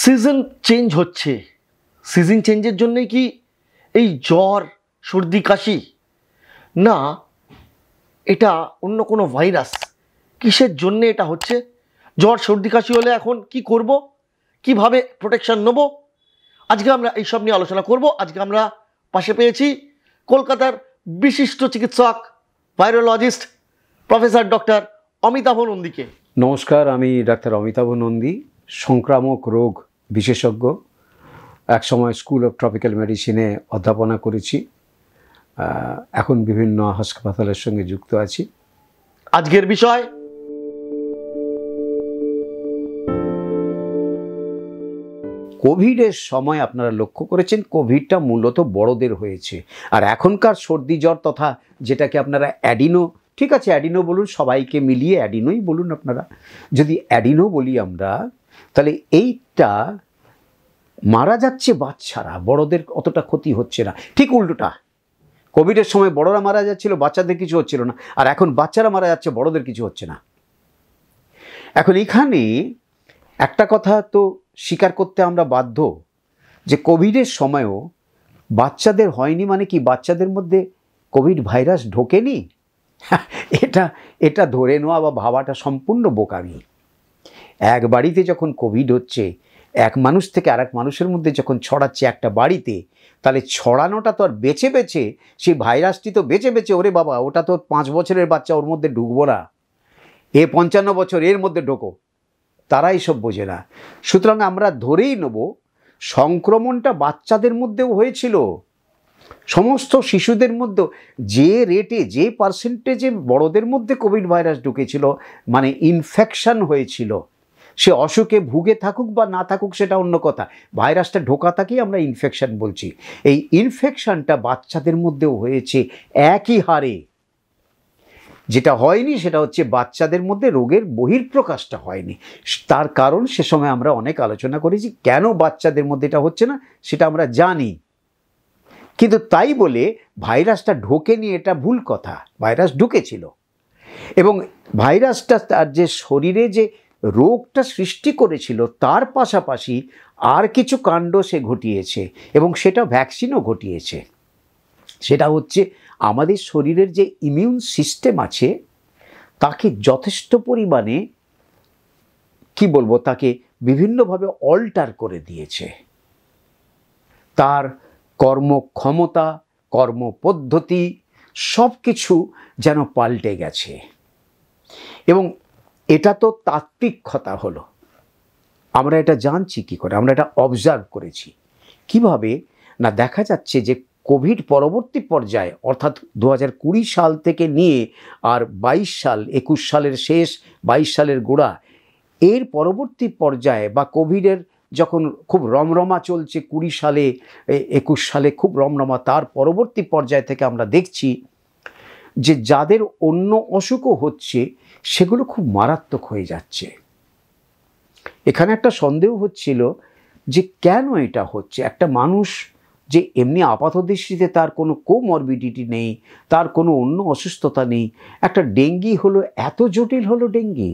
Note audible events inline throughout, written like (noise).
Season change হচ্ছে season চেঞ্জের জন্যে কি এই জ্বর সর্দি কাশি না এটা অন্য কোনো ভাইরাস কিসের জন্যে এটা হচ্ছে জ্বর সর্দি কাশি হলে এখন কি করব কিভাবে প্রোটেকশান নেব আজকে আমরা এইসব নিয়ে আলোচনা করব আজকে আমরা পাশে পেয়েছি কলকাতার বিশিষ্ট চিকিৎসক ভাইরোলজিস্ট প্রফেসর ডক্টর অমিতাভ নন্দীকে নমস্কার আমি ডাক্তার অমিতাভ নন্দী সংক্রামক রোগ বিশেষজ্ঞ একসময় স্কুল অফ ট্রপিক্যাল মেডিসিনে অধ্যাপনা করেছি এখন বিভিন্ন হাসপাতালের সঙ্গে যুক্ত আছি আজকের বিষয় কোভিডের সময় আপনারা লক্ষ্য করেছেন কোভিডটা মূলত বড়দের হয়েছে আর এখনকার সর্দি জ্বর তথা যেটাকে আপনারা অ্যাডিনো ঠিক আছে অ্যাডিনো বলুন সবাইকে মিলিয়ে অ্যাডিনোই বলুন আপনারা যদি অ্যাডিনো বলি আমরা তাহলে এইটা মারা যাচ্ছে বাচ্চারা বড়দের অতটা ক্ষতি হচ্ছে না ঠিক উল্টোটা কোভিডের সময় বড়রা মারা যাচ্ছিল বাচ্চাদের কিছু হচ্ছিল না আর এখন বাচ্চারা মারা যাচ্ছে বড়দের কিছু হচ্ছে না এখন এখানে একটা কথা তো স্বীকার করতে আমরা বাধ্য যে কোভিডের সময়ও বাচ্চাদের হয়নি মানে কি বাচ্চাদের মধ্যে কোভিড ভাইরাস ঢোকেনি (laughs) এটা এটা ধরে নেওয়া বা ভাবাটা সম্পূর্ণ বোকামি এক বাড়িতে যখন কোভিড হচ্ছে এক মানুষ থেকে আর মানুষের মধ্যে যখন ছড়াচ্ছে একটা বাড়িতে তাহলে ছড়ানোটা তো আর বেছে বেছে সেই ভাইরাসটি তো বেছে বেছে ওরে বাবা ওটা তো পাঁচ বছরের বাচ্চা ওর মধ্যে ঢুকবো না এ পঞ্চান্ন বছর এর মধ্যে ঢোকো তারা এসব বোঝে না সুতরাং আমরা ধরেই নেব সংক্রমণটা বাচ্চাদের মধ্যেও হয়েছিল সমস্ত শিশুদের মধ্যেও যে রেটে যে পার্সেন্টেজে বড়দের মধ্যে কোভিড ভাইরাস ঢুকেছিল মানে ইনফেকশান হয়েছিল সে অসুখে ভুগে থাকুক বা না থাকুক সেটা অন্য কথা ভাইরাসটা ঢোকা থাকেই আমরা ইনফেকশান বলছি এই ইনফেকশানটা বাচ্চাদের মধ্যেও হয়েছে একই হারে যেটা হয়নি সেটা হচ্ছে বাচ্চাদের মধ্যে রোগের বহির্প্রকাশটা হয়নি তার কারণ সে সময় আমরা অনেক আলোচনা করেছি কেন বাচ্চাদের মধ্যে এটা হচ্ছে না সেটা আমরা জানি কিন্তু তাই বলে ভাইরাসটা ঢোকে নিয়ে এটা ভুল কথা ভাইরাস ঢুকেছিল এবং ভাইরাসটা তার যে শরীরে যে রোগটা সৃষ্টি করেছিল তার পাশাপাশি আর কিছু কাণ্ড সে ঘটিয়েছে এবং সেটা ভ্যাকসিনও ঘটিয়েছে সেটা হচ্ছে আমাদের শরীরের যে ইমিউন সিস্টেম আছে তাকে যথেষ্ট পরিমাণে কি বলবো তাকে বিভিন্নভাবে অল্টার করে দিয়েছে তার কর্মক্ষমতা কর্মপদ্ধতি সব কিছু যেন পাল্টে গেছে এবং এটা তো তাত্ত্বিকতা হলো আমরা এটা জানছি কী করে আমরা এটা অবজার্ভ করেছি কিভাবে না দেখা যাচ্ছে যে কোভিড পরবর্তী পর্যায়ে অর্থাৎ দু সাল থেকে নিয়ে আর ২২ সাল একুশ সালের শেষ ২২ সালের গোড়া এর পরবর্তী পর্যায়ে বা কোভিডের যখন খুব রমরমা চলছে কুড়ি সালে একুশ সালে খুব রমরমা তার পরবর্তী পর্যায় থেকে আমরা দেখছি যে যাদের অন্য অসুখও হচ্ছে সেগুলো খুব মারাত্মক হয়ে যাচ্ছে এখানে একটা সন্দেহ হচ্ছিল যে কেন এটা হচ্ছে একটা মানুষ যে এমনি আপাত দৃষ্টিতে তার কোনো কোমরবিডিটি নেই তার কোনো অন্য অসুস্থতা নেই একটা ডেঙ্গি হলো এত জটিল হলো ডেঙ্গি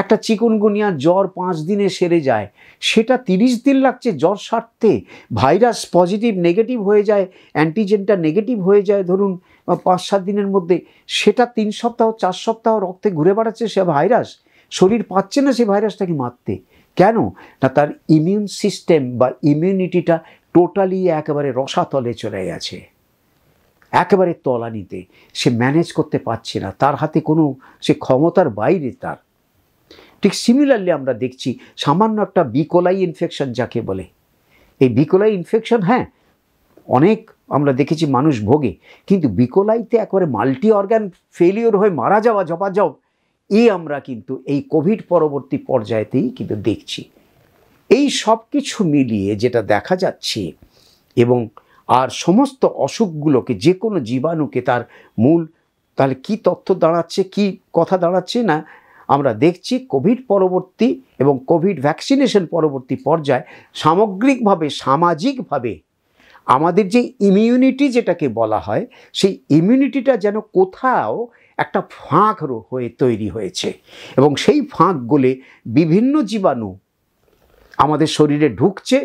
একটা চিকুনগুনিয়া জ্বর পাঁচ দিনে সেরে যায় সেটা তিরিশ দিন লাগছে জ্বর সারতে ভাইরাস পজিটিভ নেগেটিভ হয়ে যায় অ্যান্টিজেনটা নেগেটিভ হয়ে যায় ধরুন বা পাঁচ সাত দিনের মধ্যে সেটা তিন সপ্তাহ চার সপ্তাহ রক্তে ঘুরে বেড়াচ্ছে সে ভাইরাস শরীর পাচ্ছে না সেই ভাইরাসটাকে মারতে কেন না তার ইমিউন সিস্টেম বা ইমিউনিটিটা টোটালি একেবারে রসাতলে চলে গেছে একেবারে তলানিতে সে ম্যানেজ করতে পারছে না তার হাতে কোনো সে ক্ষমতার বাইরে তার ঠিক সিমিলারলি আমরা দেখছি সামান্য একটা বিকোলাই ইনফেকশন যাকে বলে এই বিকোলাই ইনফেকশন হ্যাঁ অনেক আমরা দেখেছি মানুষ ভোগে কিন্তু বিকলাইতে একবারে মাল্টি অর্গ্যান ফেলিওর হয়ে মারা যাওয়া জপাজব এ আমরা কিন্তু এই কোভিড পরবর্তী পর্যায়েতেই কিন্তু দেখছি এই সব কিছু মিলিয়ে যেটা দেখা যাচ্ছে এবং আর সমস্ত অসুখগুলোকে যে কোনো জীবাণুকে তার মূল তাহলে কি তথ্য দাঁড়াচ্ছে কি কথা দাঁড়াচ্ছে না আমরা দেখছি কোভিড পরবর্তী এবং কোভিড ভ্যাকসিনেশন পরবর্তী পর্যায়ে সামগ্রিকভাবে সামাজিকভাবে আমাদের যে ইমিউনিটি যেটাকে বলা হয় সেই ইমিউনিটিটা যেন কোথাও একটা ফাঁক হয়ে তৈরি হয়েছে এবং সেই ফাঁক গলে বিভিন্ন জীবাণু আমাদের শরীরে ঢুকছে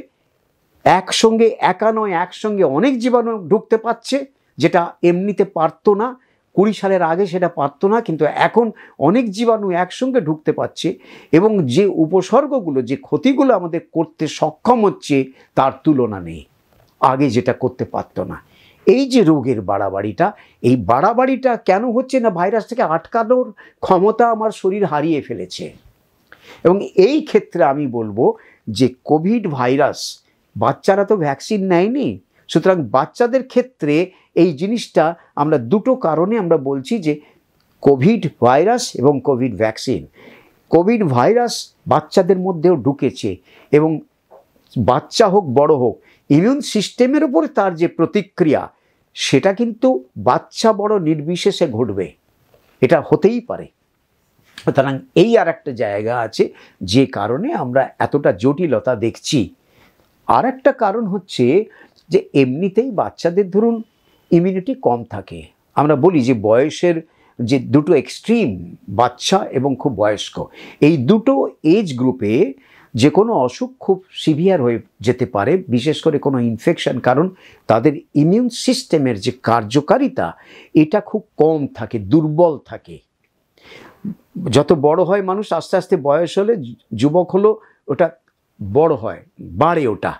একসঙ্গে একা নয় একসঙ্গে অনেক জীবাণু ঢুকতে পারছে যেটা এমনিতে পারতো না কুড়ি সালের আগে সেটা পারতো না কিন্তু এখন অনেক জীবাণু একসঙ্গে ঢুকতে পারছে এবং যে উপসর্গগুলো যে ক্ষতিগুলো আমাদের করতে সক্ষম হচ্ছে তার তুলনা নেই আগে যেটা করতে পারতো না এই যে রোগের বাড়াবাড়িটা এই বাড়াবাড়িটা কেন হচ্ছে না ভাইরাস থেকে আটকানোর ক্ষমতা আমার শরীর হারিয়ে ফেলেছে এবং এই ক্ষেত্রে আমি বলবো যে কোভিড ভাইরাস বাচ্চারা তো ভ্যাকসিন নেয়নি সুতরাং বাচ্চাদের ক্ষেত্রে এই জিনিসটা আমরা দুটো কারণে আমরা বলছি যে কোভিড ভাইরাস এবং কোভিড ভ্যাকসিন কোভিড ভাইরাস বাচ্চাদের মধ্যেও ঢুকেছে এবং বাচ্চা হোক বড় হোক ইমিউন সিস্টেমের উপর তার যে প্রতিক্রিয়া সেটা কিন্তু বাচ্চা বড় নির্বিশেষে ঘটবে এটা হতেই পারে সুতরাং এই আর একটা জায়গা আছে যে কারণে আমরা এতটা জটিলতা দেখছি আর একটা কারণ হচ্ছে যে এমনিতেই বাচ্চাদের ধরুন ইমিউনিটি কম থাকে আমরা বলি যে বয়সের যে দুটো এক্সট্রিম বাচ্চা এবং খুব বয়স্ক এই দুটো এজ গ্রুপে যে কোনো অসুখ খুব সিভিয়ার হয়ে যেতে পারে বিশেষ করে কোনো ইনফেকশন কারণ তাদের ইমিউন সিস্টেমের যে কার্যকারিতা এটা খুব কম থাকে দুর্বল থাকে যত বড় হয় মানুষ আস্তে আস্তে বয়স হলে যুবক হলো ওটা বড় হয় বাড়ে ওটা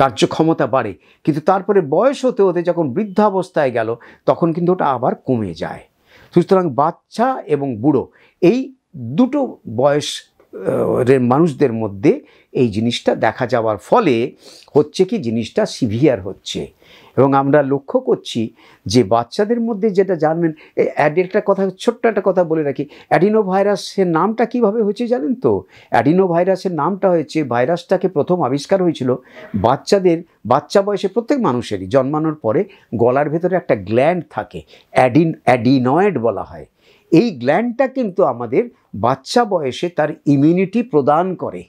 কার্যক্ষমতা বাড়ে কিন্তু তারপরে বয়স হতে হতে যখন বৃদ্ধাবস্থায় গেল তখন কিন্তু ওটা আবার কমে যায় সুতরাং বাচ্চা এবং বুড়ো এই দুটো বয়স মানুষদের মধ্যে এই জিনিসটা দেখা যাওয়ার ফলে হচ্ছে কি জিনিসটা সিভিয়ার হচ্ছে এবং আমরা লক্ষ্য করছি যে বাচ্চাদের মধ্যে যেটা জানবেন একটা কথা ছোট্ট একটা কথা বলে রাখি অ্যাডিনো ভাইরাসের নামটা কিভাবে হয়েছে জানেন তো অ্যাডিনো ভাইরাসের নামটা হয়েছে ভাইরাসটাকে প্রথম আবিষ্কার হয়েছিল বাচ্চাদের বাচ্চা বয়সে প্রত্যেক মানুষেরই জন্মানোর পরে গলার ভেতরে একটা গ্ল্যান্ড থাকে অ্যাডিন অ্যাডিনয়েড বলা হয় এই গ্ল্যান্ডটা কিন্তু আমাদের বাচ্চা বয়সে তার ইমিউনিটি প্রদান করে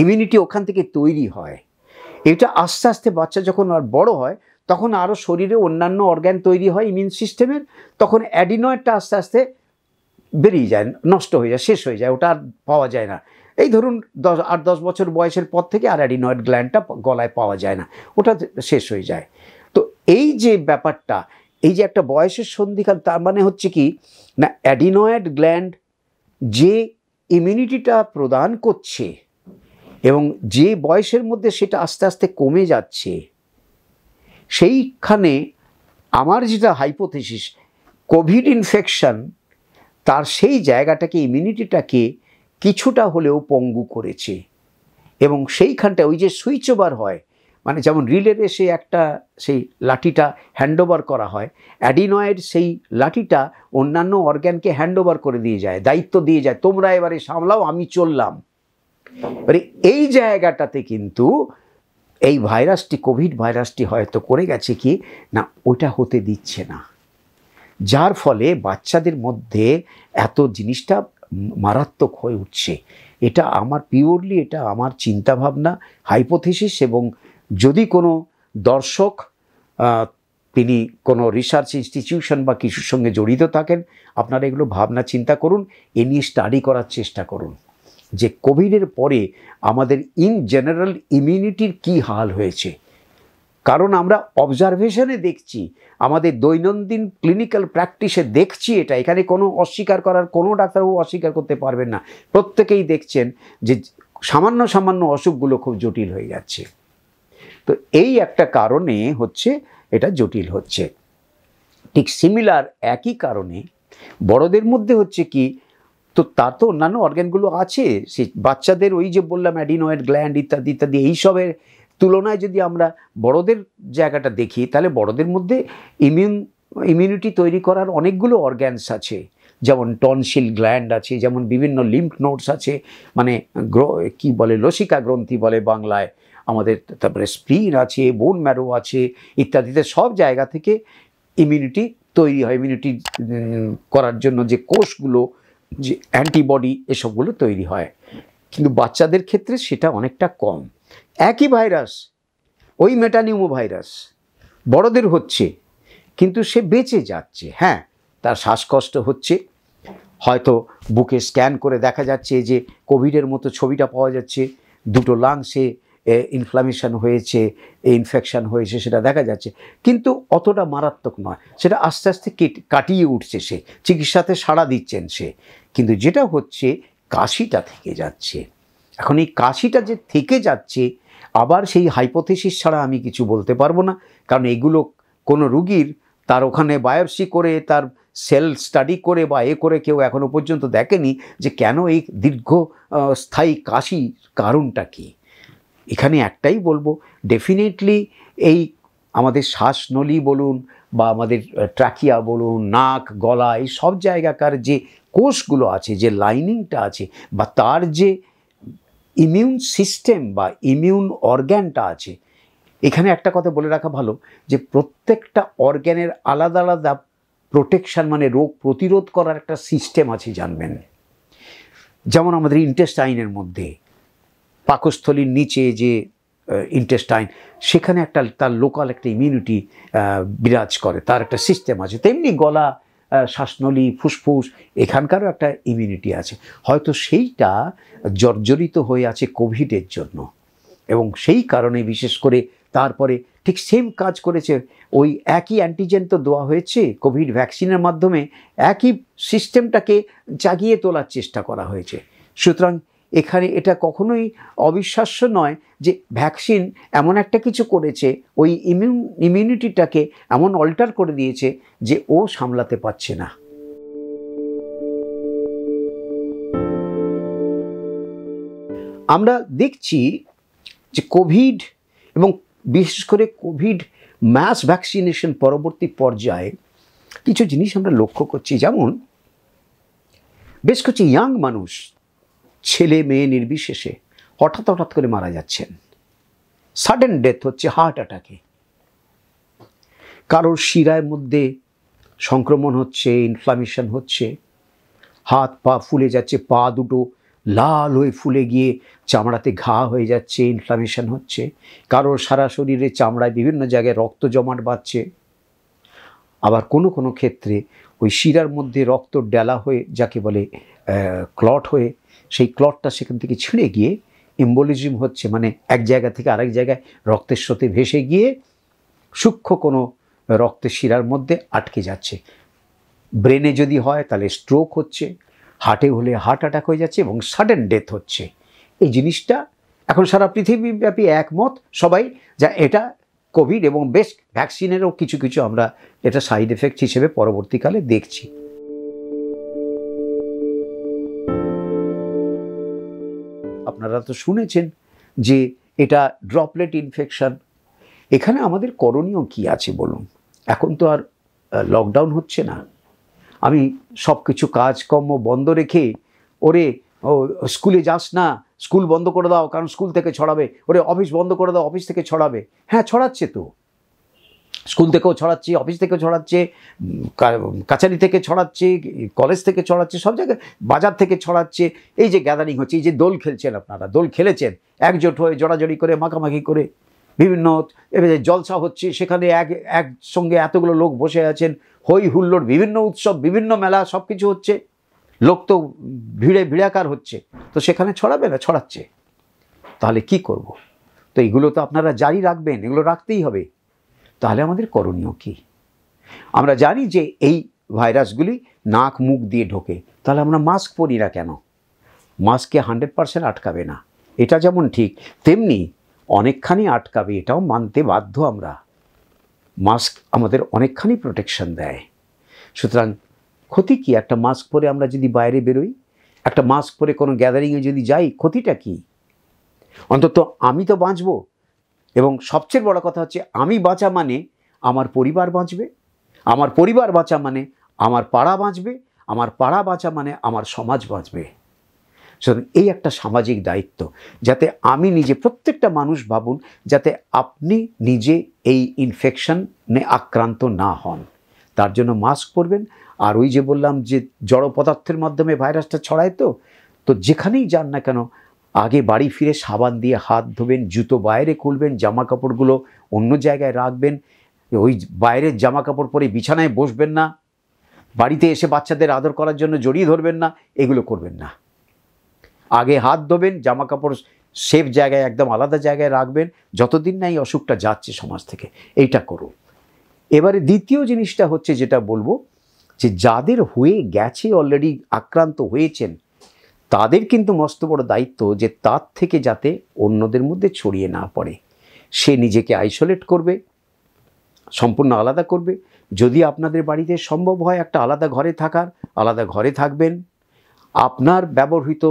ইমিউনিটি ওখান থেকে তৈরি হয় এটা আস্তে আস্তে বাচ্চা যখন আর বড় হয় তখন আরও শরীরে অন্যান্য অর্গ্যান তৈরি হয় ইমিউন সিস্টেমের তখন অ্যাডিনয়েডটা আস্তে আস্তে বেরিয়ে যায় নষ্ট হয়ে যায় শেষ হয়ে যায় ওটা আর পাওয়া যায় না এই ধরুন দশ আট দশ বছর বয়সের পর থেকে আর অ্যাডিনয়েড গ্ল্যান্ডটা গলায় পাওয়া যায় না ওটা শেষ হয়ে যায় তো এই যে ব্যাপারটা এই যে একটা বয়সের সন্ধিকাল তার মানে হচ্ছে কি না অ্যাডিনয়েড গ্ল্যান্ড যে ইমিউনিটিটা প্রদান করছে এবং যে বয়সের মধ্যে সেটা আস্তে আস্তে কমে যাচ্ছে সেইখানে আমার যেটা হাইপোথেসিস কোভিড ইনফেকশান তার সেই জায়গাটাকে ইমিউনিটিটাকে কিছুটা হলেও পঙ্গু করেছে এবং সেইখানটা ওই যে সুইচ ওভার হয় মানে যেমন রিলে রেসে একটা সেই লাঠিটা হ্যান্ডওভার করা হয় অ্যাডিনয়েড সেই লাঠিটা অন্যান্য অর্গ্যানকে হ্যান্ডওভার করে দিয়ে যায় দায়িত্ব দিয়ে যায় তোমরা এবারে সামলাও আমি চললাম এবারে মানে এই জায়গাটাতে কিন্তু এই ভাইরাসটি কোভিড ভাইরাসটি হয়তো করে গেছে কি না ওটা হতে দিচ্ছে না যার ফলে বাচ্চাদের মধ্যে এত জিনিসটা মারাত্মক হয়ে উঠছে এটা আমার পিওরলি এটা আমার চিন্তাভাবনা হাইপোথিস এবং যদি কোনো দর্শক তিনি কোনো রিসার্চ ইনস্টিটিউশন বা কিছুর সঙ্গে জড়িত থাকেন আপনারা এগুলো ভাবনা চিন্তা করুন এ নিয়ে স্টাডি করার চেষ্টা করুন যে কোভিডের পরে আমাদের ইন জেনারেল ইমিউনিটির কি হাল হয়েছে কারণ আমরা অবজারভেশনে দেখছি আমাদের দৈনন্দিন ক্লিনিক্যাল প্র্যাকটিসে দেখছি এটা এখানে কোনো অস্বীকার করার কোনো ডাক্তারবাবু অস্বীকার করতে পারবেন না প্রত্যেকেই দেখছেন যে সামান্য সামান্য অসুখগুলো খুব জটিল হয়ে যাচ্ছে তো এই একটা কারণে হচ্ছে এটা জটিল হচ্ছে ঠিক সিমিলার একই কারণে বড়দের মধ্যে হচ্ছে কি তো তার তো অন্যান্য অর্গ্যানগুলো আছে সে বাচ্চাদের ওই যে বললাম অ্যাডিনয়েড গ্ল্যান্ড ইত্যাদি ইত্যাদি এইসবের তুলনায় যদি আমরা বড়দের জায়গাটা দেখি তাহলে বড়দের মধ্যে ইমিউন ইমিউনিটি তৈরি করার অনেকগুলো অর্গ্যানস আছে যেমন টনশিল গ্ল্যান্ড আছে যেমন বিভিন্ন লিম্ফ নোটস আছে মানে গ্র কী বলে লসিকা গ্রন্থি বলে বাংলায় আমাদের তারপরে স্প্রিন আছে বোন ম্যারো আছে ইত্যাদিতে সব জায়গা থেকে ইমিউনিটি তৈরি হয় ইমিউনিটি করার জন্য যে কোষগুলো যে অ্যান্টিবডি এসবগুলো তৈরি হয় কিন্তু বাচ্চাদের ক্ষেত্রে সেটা অনেকটা কম একই ভাইরাস ওই মেটানিউমো ভাইরাস বড়দের হচ্ছে কিন্তু সে বেঁচে যাচ্ছে হ্যাঁ তার শ্বাসকষ্ট হচ্ছে হয়তো বুকে স্ক্যান করে দেখা যাচ্ছে যে কোভিডের মতো ছবিটা পাওয়া যাচ্ছে দুটো লাংসে ইনফ্লামেশান হয়েছে ইনফেকশান হয়েছে সেটা দেখা যাচ্ছে কিন্তু অতটা মারাত্মক নয় সেটা আস্তে আস্তে কাটিয়ে উঠছে সে চিকিৎসাতে সাড়া দিচ্ছেন সে কিন্তু যেটা হচ্ছে কাশিটা থেকে যাচ্ছে এখন এই কাশিটা যে থেকে যাচ্ছে আবার সেই হাইপোথেসিস ছাড়া আমি কিছু বলতে পারবো না কারণ এগুলো কোনো রুগীর তার ওখানে বায়োপসি করে তার সেল স্টাডি করে বা এ করে কেউ এখনও পর্যন্ত দেখেনি যে কেন এই দীর্ঘ স্থায়ী কাশি কারণটা কী এখানে একটাই বলবো ডেফিনেটলি এই আমাদের শ্বাসনলী বলুন বা আমাদের ট্রাকিয়া বলুন নাক গলা এই সব জায়গাকার যে কোষগুলো আছে যে লাইনিংটা আছে বা তার যে ইমিউন সিস্টেম বা ইমিউন অর্গ্যানটা আছে এখানে একটা কথা বলে রাখা ভালো যে প্রত্যেকটা অর্গ্যানের আলাদা আলাদা প্রোটেকশান মানে রোগ প্রতিরোধ করার একটা সিস্টেম আছে জানবেন যেমন আমাদের ইন্টেস্টাইনের মধ্যে পাকস্থলীর নিচে যে ইন্টেস্টাইন সেখানে একটা তার লোকাল একটা ইমিউনিটি বিরাজ করে তার একটা সিস্টেম আছে তেমনি গলা শ্বাসনলী ফুসফুস এখানকারও একটা ইমিউনিটি আছে হয়তো সেইটা জর্জরিত হয়ে আছে কোভিডের জন্য এবং সেই কারণে বিশেষ করে তারপরে ঠিক সেম কাজ করেছে ওই একই অ্যান্টিজেন তো দেওয়া হয়েছে কোভিড ভ্যাকসিনের মাধ্যমে একই সিস্টেমটাকে জাগিয়ে তোলার চেষ্টা করা হয়েছে সুতরাং এখানে এটা কখনোই অবিশ্বাস্য নয় যে ভ্যাকসিন এমন একটা কিছু করেছে ওই ইমিউন ইমিউনিটিটাকে এমন অল্টার করে দিয়েছে যে ও সামলাতে পারছে না আমরা দেখছি যে কোভিড এবং বিশেষ করে কোভিড ম্যাস ভ্যাকসিনেশন পরবর্তী পর্যায়ে কিছু জিনিস আমরা লক্ষ্য করছি যেমন বেশ কিছু ইয়াং মানুষ ছেলে মেয়ে নির্বিশেষে হঠাৎ হঠাৎ করে মারা যাচ্ছেন সাডেন ডেথ হচ্ছে হার্ট অ্যাটাকে কারোর শিরায় মধ্যে সংক্রমণ হচ্ছে ইনফ্লামেশন হচ্ছে হাত পা ফুলে যাচ্ছে পা দুটো লাল হয়ে ফুলে গিয়ে চামড়াতে ঘা হয়ে যাচ্ছে ইনফ্লামেশন হচ্ছে কারোর সারা শরীরে চামড়ায় বিভিন্ন জায়গায় রক্ত জমাট বাড়ছে আবার কোনো কোনো ক্ষেত্রে ওই শিরার মধ্যে রক্ত ডেলা হয়ে যাকে বলে ক্লট হয়ে সেই ক্লটটা সেখান থেকে ছিঁড়ে গিয়ে ইম্বোলিজম হচ্ছে মানে এক জায়গা থেকে আরেক জায়গায় রক্তের স্রোতে ভেসে গিয়ে সূক্ষ্ম কোনো রক্তের শিরার মধ্যে আটকে যাচ্ছে ব্রেনে যদি হয় তাহলে স্ট্রোক হচ্ছে হার্টে হলে হার্ট অ্যাটাক হয়ে যাচ্ছে এবং সাডেন ডেথ হচ্ছে এই জিনিসটা এখন সারা পৃথিবীব্যাপী একমত সবাই যা এটা কোভিড এবং বেশ ভ্যাকসিনেরও কিছু কিছু আমরা এটা সাইড এফেক্ট হিসেবে পরবর্তীকালে দেখছি আপনারা তো শুনেছেন যে এটা ড্রপলেট ইনফেকশান এখানে আমাদের করণীয় কি আছে বলুন এখন তো আর লকডাউন হচ্ছে না আমি সব কিছু কাজকর্ম বন্ধ রেখে ওরে ও স্কুলে যাস না স্কুল বন্ধ করে দাও কারণ স্কুল থেকে ছড়াবে ওরে অফিস বন্ধ করে দাও অফিস থেকে ছড়াবে হ্যাঁ ছড়াচ্ছে তো স্কুল থেকেও ছড়াচ্ছে অফিস থেকেও ছড়াচ্ছে কাছারি থেকে ছড়াচ্ছে কলেজ থেকে ছড়াচ্ছে সব জায়গায় বাজার থেকে ছড়াচ্ছে এই যে গ্যাদারিং হচ্ছে এই যে দোল খেলছেন আপনারা দোল খেলেছেন একজোট হয়ে জড়াজড়ি করে মাখামাখি করে বিভিন্ন জলসা হচ্ছে সেখানে এক একসঙ্গে এতগুলো লোক বসে আছেন হই হুল্লোর বিভিন্ন উৎসব বিভিন্ন মেলা সব কিছু হচ্ছে লোক তো ভিড়ে ভিড়াকার হচ্ছে তো সেখানে ছড়াবে না ছড়াচ্ছে তাহলে কি করব। তো এগুলো তো আপনারা জারি রাখবেন এগুলো রাখতেই হবে তাহলে আমাদের করণীয় কি আমরা জানি যে এই ভাইরাসগুলি নাক মুখ দিয়ে ঢোকে তাহলে আমরা মাস্ক পরি না কেন মাস্ককে হান্ড্রেড পারসেন্ট আটকাবে না এটা যেমন ঠিক তেমনি অনেকখানি আটকাবে এটাও মানতে বাধ্য আমরা মাস্ক আমাদের অনেকখানি প্রোটেকশন দেয় সুতরাং ক্ষতি কি একটা মাস্ক পরে আমরা যদি বাইরে বেরোই একটা মাস্ক পরে কোনো গ্যাদারিংয়ে যদি যাই ক্ষতিটা কি অন্তত আমি তো বাঁচবো এবং সবচেয়ে বড় কথা হচ্ছে আমি বাঁচা মানে আমার পরিবার বাঁচবে আমার পরিবার বাঁচা মানে আমার পাড়া বাঁচবে আমার পাড়া বাঁচা মানে আমার সমাজ বাঁচবে সুতরাং এই একটা সামাজিক দায়িত্ব যাতে আমি নিজে প্রত্যেকটা মানুষ ভাবুন যাতে আপনি নিজে এই ইনফেকশনে আক্রান্ত না হন তার জন্য মাস্ক পরবেন আর ওই যে বললাম যে জড় পদার্থের মাধ্যমে ভাইরাসটা ছড়ায় তো তো যেখানেই যান না কেন আগে বাড়ি ফিরে সাবান দিয়ে হাত ধোবেন জুতো বাইরে খুলবেন জামা কাপড়গুলো অন্য জায়গায় রাখবেন ওই বাইরের জামা কাপড় পরে বিছানায় বসবেন না বাড়িতে এসে বাচ্চাদের আদর করার জন্য জড়িয়ে ধরবেন না এগুলো করবেন না আগে হাত ধোবেন জামা কাপড় সেফ জায়গায় একদম আলাদা জায়গায় রাখবেন যতদিন না এই অসুখটা যাচ্ছে সমাজ থেকে এইটা করুন এবারে দ্বিতীয় জিনিসটা হচ্ছে যেটা বলবো যে যাদের হয়ে গেছে অলরেডি আক্রান্ত হয়েছেন তাদের কিন্তু মস্ত বড় দায়িত্ব যে তার থেকে যাতে অন্যদের মধ্যে ছড়িয়ে না পড়ে সে নিজেকে আইসোলেট করবে সম্পূর্ণ আলাদা করবে যদি আপনাদের বাড়িতে সম্ভব হয় একটা আলাদা ঘরে থাকার আলাদা ঘরে থাকবেন আপনার ব্যবহৃত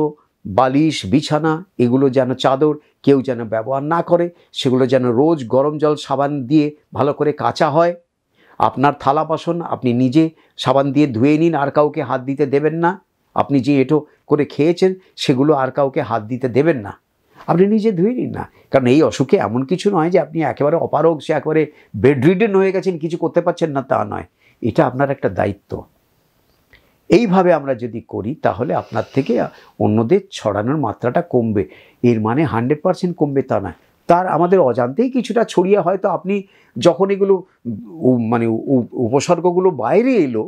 বালিশ বিছানা এগুলো যেন চাদর কেউ যেন ব্যবহার না করে সেগুলো যেন রোজ গরম জল সাবান দিয়ে ভালো করে কাঁচা হয় আপনার থালা বাসন আপনি নিজে সাবান দিয়ে ধুয়ে নিন আর কাউকে হাত দিতে দেবেন না আপনি যে এটো করে খেয়েছেন সেগুলো আর কাউকে হাত দিতে দেবেন না আপনি নিজে ধুয়ে নিন না কারণ এই অসুখে এমন কিছু নয় যে আপনি একেবারে অপারগ সে একেবারে বেডরিডেন হয়ে গেছেন কিছু করতে পারছেন না তা নয় এটা আপনার একটা দায়িত্ব এইভাবে আমরা যদি করি তাহলে আপনার থেকে অন্যদের ছড়ানোর মাত্রাটা কমবে এর মানে হান্ড্রেড পারসেন্ট কমবে তা না তার আমাদের অজান্তেই কিছুটা ছড়িয়ে হয়তো আপনি যখন এগুলো মানে উপসর্গগুলো বাইরে এলো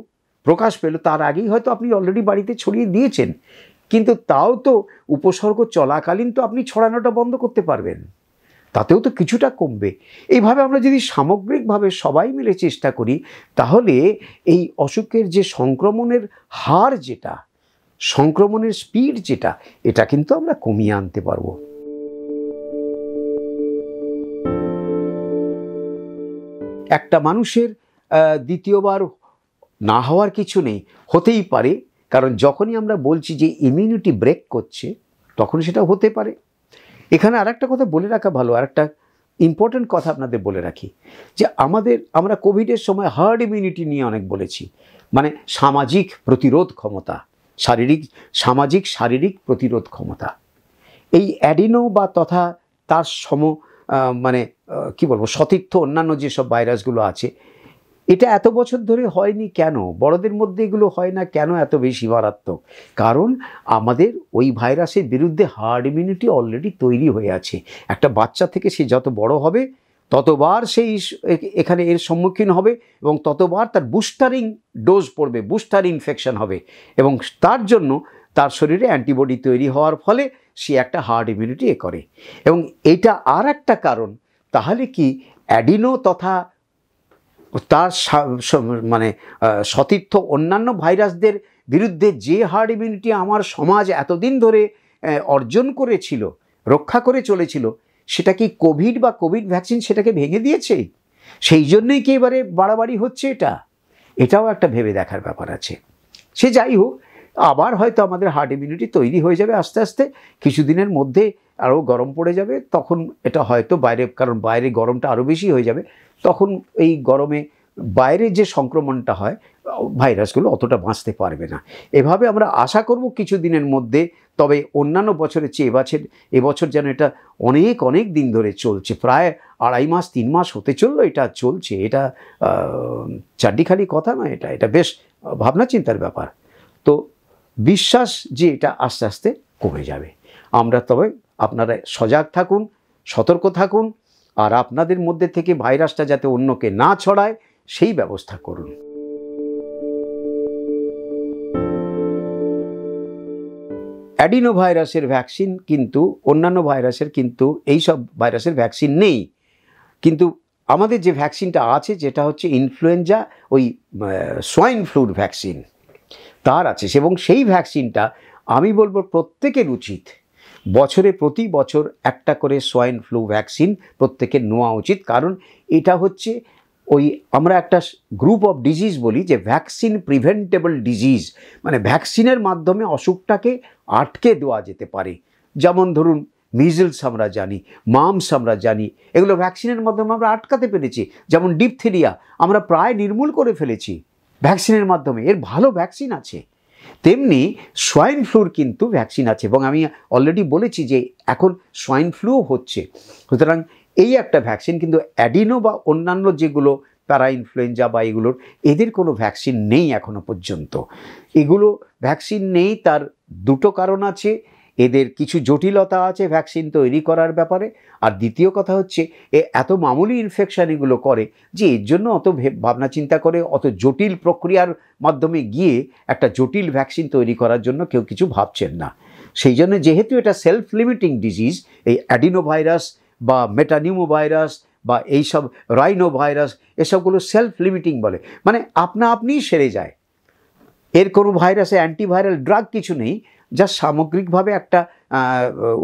প্রকাশ পেল তার আগেই হয়তো আপনি অলরেডি বাড়িতে ছড়িয়ে দিয়েছেন কিন্তু তাও তো উপসর্গ চলাকালীন তো আপনি ছড়ানোটা বন্ধ করতে পারবেন তাতেও তো কিছুটা কমবে এইভাবে আমরা যদি সামগ্রিকভাবে সবাই মিলে চেষ্টা করি তাহলে এই অসুখের যে সংক্রমণের হার যেটা সংক্রমণের স্পিড যেটা এটা কিন্তু আমরা কমিয়ে আনতে পারবো একটা মানুষের দ্বিতীয়বার না হওয়ার কিছু নেই হতেই পারে কারণ যখনই আমরা বলছি যে ইমিউনিটি ব্রেক করছে তখন সেটা হতে পারে এখানে আর একটা কথা বলে রাখা ভালো আর একটা ইম্পর্ট্যান্ট কথা আপনাদের বলে রাখি যে আমাদের আমরা কোভিডের সময় হার্ড ইমিউনিটি নিয়ে অনেক বলেছি মানে সামাজিক প্রতিরোধ ক্ষমতা শারীরিক সামাজিক শারীরিক প্রতিরোধ ক্ষমতা এই অ্যাডিনো বা তথা তার সম মানে কি বলবো সতীর্থ অন্যান্য যেসব ভাইরাসগুলো আছে এটা এত বছর ধরে হয়নি কেন বড়দের মধ্যে এগুলো হয় না কেন এত বেশি মারাত্মক কারণ আমাদের ওই ভাইরাসের বিরুদ্ধে হার্ড ইমিউনিটি অলরেডি তৈরি হয়ে আছে একটা বাচ্চা থেকে সে যত বড় হবে ততবার সেই এখানে এর সম্মুখীন হবে এবং ততবার তার বুস্টারিং ডোজ পড়বে বুস্টার ইনফেকশন হবে এবং তার জন্য তার শরীরে অ্যান্টিবডি তৈরি হওয়ার ফলে সে একটা হার্ড ইমিউনিটি এ করে এবং এটা আর একটা কারণ তাহলে কি অ্যাডিনো তথা তার মানে সতীর্থ অন্যান্য ভাইরাসদের বিরুদ্ধে যে হার্ড ইমিউনিটি আমার সমাজ এতদিন ধরে অর্জন করেছিল রক্ষা করে চলেছিল সেটা কি কোভিড বা কোভিড ভ্যাকসিন সেটাকে ভেঙে দিয়েছে সেই জন্যই কি এবারে বাড়াবাড়ি হচ্ছে এটা এটাও একটা ভেবে দেখার ব্যাপার আছে সে যাই হোক আবার হয়তো আমাদের হার্ড ইমিউনিটি তৈরি হয়ে যাবে আস্তে আস্তে কিছুদিনের মধ্যে আরও গরম পড়ে যাবে তখন এটা হয়তো বাইরে কারণ বাইরে গরমটা আরও বেশি হয়ে যাবে তখন এই গরমে বাইরে যে সংক্রমণটা হয় ভাইরাসগুলো অতটা বাঁচতে পারবে না এভাবে আমরা আশা করব কিছু দিনের মধ্যে তবে অন্যান্য বছরের চেয়ে এবছর এবছর যেন এটা অনেক অনেক দিন ধরে চলছে প্রায় আড়াই মাস তিন মাস হতে চললো এটা চলছে এটা চাড্ডিখালি কথা নয় এটা এটা বেশ ভাবনা চিন্তার ব্যাপার তো বিশ্বাস যে এটা আস্তে আস্তে কমে যাবে আমরা তবে আপনারা সজাগ থাকুন সতর্ক থাকুন আর আপনাদের মধ্যে থেকে ভাইরাসটা যাতে অন্যকে না ছড়ায় সেই ব্যবস্থা করুন অ্যাডিনো ভাইরাসের ভ্যাকসিন কিন্তু অন্যান্য ভাইরাসের কিন্তু এই সব ভাইরাসের ভ্যাকসিন নেই কিন্তু আমাদের যে ভ্যাকসিনটা আছে যেটা হচ্ছে ইনফ্লুয়েঞ্জা ওই সোয়াইন ফ্লুর ভ্যাকসিন তার আছে এবং সেই ভ্যাকসিনটা আমি বলবো প্রত্যেকের উচিত বছরে প্রতি বছর একটা করে সোয়াইন ফ্লু ভ্যাকসিন প্রত্যেকে নেওয়া উচিত কারণ এটা হচ্ছে ওই আমরা একটা গ্রুপ অফ ডিজিজ বলি যে ভ্যাকসিন প্রিভেন্টেবল ডিজিজ মানে ভ্যাকসিনের মাধ্যমে অসুখটাকে আটকে দেওয়া যেতে পারে যেমন ধরুন মিজলস আমরা জানি মামস আমরা জানি এগুলো ভ্যাকসিনের মাধ্যমে আমরা আটকাতে পেরেছি যেমন ডিপথেরিয়া আমরা প্রায় নির্মূল করে ফেলেছি ভ্যাকসিনের মাধ্যমে এর ভালো ভ্যাকসিন আছে তেমনি সোয়াইন ফ্লুর কিন্তু ভ্যাকসিন আছে এবং আমি অলরেডি বলেছি যে এখন সোয়াইন ফ্লুও হচ্ছে সুতরাং এই একটা ভ্যাকসিন কিন্তু অ্যাডিনো বা অন্যান্য যেগুলো প্যারা ইনফ্লুয়েঞ্জা বা এগুলোর এদের কোনো ভ্যাকসিন নেই এখনও পর্যন্ত এগুলো ভ্যাকসিন নেই তার দুটো কারণ আছে এদের কিছু জটিলতা আছে ভ্যাকসিন তৈরি করার ব্যাপারে আর দ্বিতীয় কথা হচ্ছে এ এত মামুলি ইনফেকশান এগুলো করে যে এর জন্য অত ভাবনা চিন্তা করে অত জটিল প্রক্রিয়ার মাধ্যমে গিয়ে একটা জটিল ভ্যাকসিন তৈরি করার জন্য কেউ কিছু ভাবছেন না সেই জন্য যেহেতু এটা সেলফ লিমিটিং ডিজিজ এই অ্যাডিনোভাইরাস বা মেটানিউমোভাইরাস বা এইসব রাইনো ভাইরাস এসবগুলো সেলফ লিমিটিং বলে মানে আপনা আপনিই সেরে যায় এর কোনো ভাইরাসে অ্যান্টিভাইরাল ড্রাগ কিছু নেই যা সামগ্রিকভাবে একটা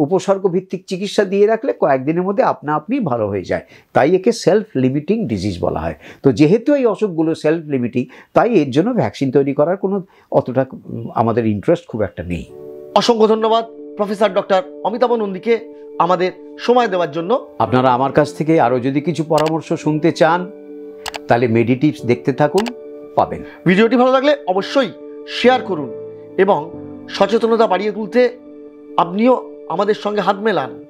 উপসর্গ ভিত্তিক চিকিৎসা দিয়ে রাখলে কয়েকদিনের মধ্যে আপনা আপনি ভালো হয়ে যায় তাই একে সেলফ লিমিটিং ডিজিজ বলা হয় তো যেহেতু এই অসুখগুলো সেলফ লিমিটিং তাই এর জন্য ভ্যাকসিন তৈরি করার কোনো অতটা আমাদের ইন্টারেস্ট খুব একটা নেই অসংখ্য ধন্যবাদ প্রফেসর ডক্টর অমিতাভ নন্দীকে আমাদের সময় দেওয়ার জন্য আপনারা আমার কাছ থেকে আরও যদি কিছু পরামর্শ শুনতে চান তাহলে মেডিটিপস দেখতে থাকুন পাবেন ভিডিওটি ভালো লাগলে অবশ্যই শেয়ার করুন এবং সচেতনতা বাড়িয়ে তুলতে আপনিও আমাদের সঙ্গে হাত মেলান